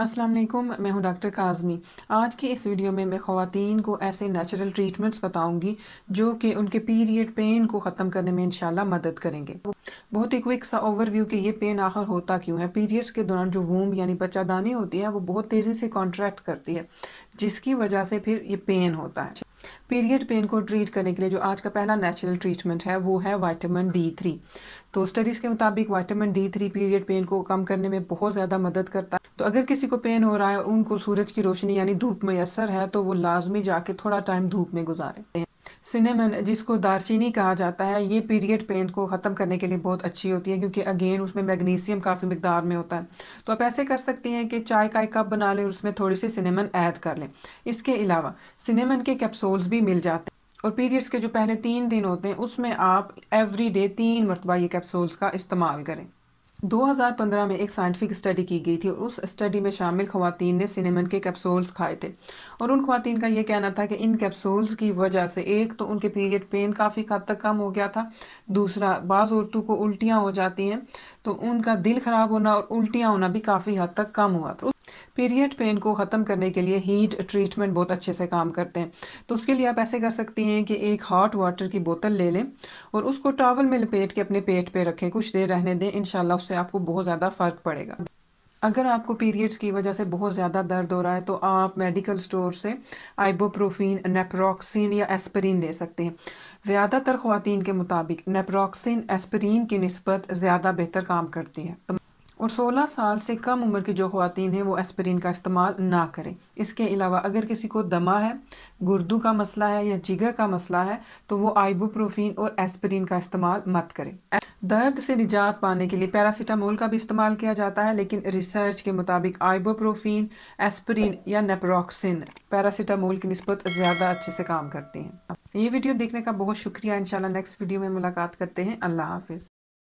अस्सलाम वालेकुम मैं हूं डॉक्टर काजमी आज की इस वीडियो में मैं ख़वातीन को ऐसे नेचुरल ट्रीटमेंट्स बताऊंगी जो कि उनके पीरियड पेन को ख़त्म करने में इंशाल्लाह मदद करेंगे बहुत ही क्विक सा ओवरव्यू कि ये पेन आखिर होता क्यों है पीरियड्स के दौरान जो वूम यानी बच्चादानी होती है वो बहुत तेज़ी से कॉन्ट्रैक्ट करती है जिसकी वजह से फिर ये पेन होता है पीरियड पेन को ट्रीट करने के लिए जो आज का पहला नेचुरल ट्रीटमेंट है वो है वाइटामिन डी थ्री तो स्टडीज़ के मुताबिक vitamin D three period pain को कम करने में बहुत ज़्यादा मदद करता है तो अगर किसी को पेन हो रहा है उनको सूरज की रोशनी यानी धूप में असर है तो वो लाजमी जाके थोड़ा टाइम धूप में गुजारे सिनेमन जिसको दारचीनी कहा जाता है ये पीरियड पेन को ख़त्म करने के लिए बहुत अच्छी होती है क्योंकि अगेन उसमें मैग्नीशियम काफ़ी मिकदार में होता है तो आप ऐसे कर सकती हैं कि चाय का एक कप बना लें और उसमें थोड़ी सी सिनेमन ऐड कर लें इसके अलावा सिनेमन के कैप्सूल्स भी मिल जाते हैं और पीरियड्स के जो पहले तीन दिन होते हैं उसमें आप एवरी डे तीन मरतबा ये कैप्सूल्स का इस्तेमाल करें 2015 में एक साइंटिफिक स्टडी की गई थी और उस स्टडी में शामिल खुवान ने सिनेमन के कैप्सूल्स खाए थे और उन खुवान का यह कहना था कि इन कैप्सूल्स की वजह से एक तो उनके पीरियड पेन काफ़ी हद तक कम हो गया था दूसरा बाज़ औरतों को उल्टियाँ हो जाती हैं तो उनका दिल ख़राब होना और उल्टियाँ होना भी काफ़ी हद तक कम हुआ था पीरियड पेन को ख़त्म करने के लिए हीट ट्रीटमेंट बहुत अच्छे से काम करते हैं तो उसके लिए आप ऐसे कर सकती हैं कि एक हॉट वाटर की बोतल ले लें और उसको टावल में लपेट के अपने पेट पे रखें कुछ देर रहने दें इन उससे आपको बहुत ज़्यादा फ़र्क पड़ेगा अगर आपको पीरियड्स की वजह से बहुत ज़्यादा दर्द हो रहा है तो आप मेडिकल स्टोर से आइबोप्रोफीन नेप्रोक्सिन या एस्परिन ले सकते हैं ज़्यादातर खुवान के मुताबिक नेप्रोक्सिन एस्परिन की नस्बत ज़्यादा बेहतर काम करती है और 16 साल से कम उम्र की जो खुवान हैं वो एस्परिन का इस्तेमाल ना करें इसके अलावा अगर किसी को दमा है गुर्दू का मसला है या जिगर का मसला है तो वो आइबोप्रोफीन और एस्परिन का इस्तेमाल मत करें दर्द से निजात पाने के लिए पैरासीटामोल का भी इस्तेमाल किया जाता है लेकिन रिसर्च के मुताबिक आइबोप्रोफीन एस्परिन या नेप्रोक्सिन पैरासीटामोल की नस्बत ज़्यादा अच्छे से काम करते हैं ये वीडियो देखने का बहुत शुक्रिया इनशाला नेक्स्ट वीडियो में मुलाकात करते हैं अल्लाह हाफिज़